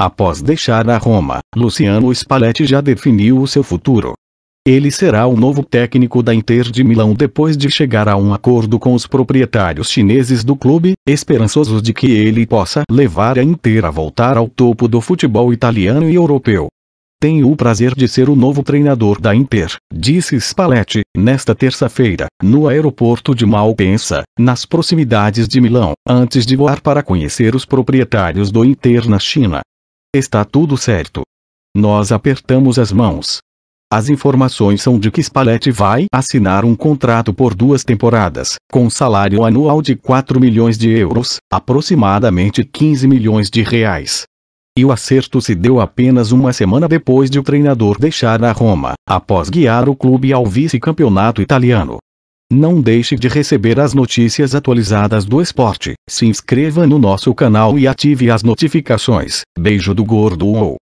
Após deixar a Roma, Luciano Spalletti já definiu o seu futuro. Ele será o novo técnico da Inter de Milão depois de chegar a um acordo com os proprietários chineses do clube, esperançosos de que ele possa levar a Inter a voltar ao topo do futebol italiano e europeu. Tenho o prazer de ser o novo treinador da Inter, disse Spalletti, nesta terça-feira, no aeroporto de Malpensa, nas proximidades de Milão, antes de voar para conhecer os proprietários do Inter na China. Está tudo certo. Nós apertamos as mãos. As informações são de que Spalletti vai assinar um contrato por duas temporadas, com salário anual de 4 milhões de euros, aproximadamente 15 milhões de reais. E o acerto se deu apenas uma semana depois de o treinador deixar a Roma, após guiar o clube ao vice-campeonato italiano. Não deixe de receber as notícias atualizadas do esporte. Se inscreva no nosso canal e ative as notificações. Beijo do Gordo.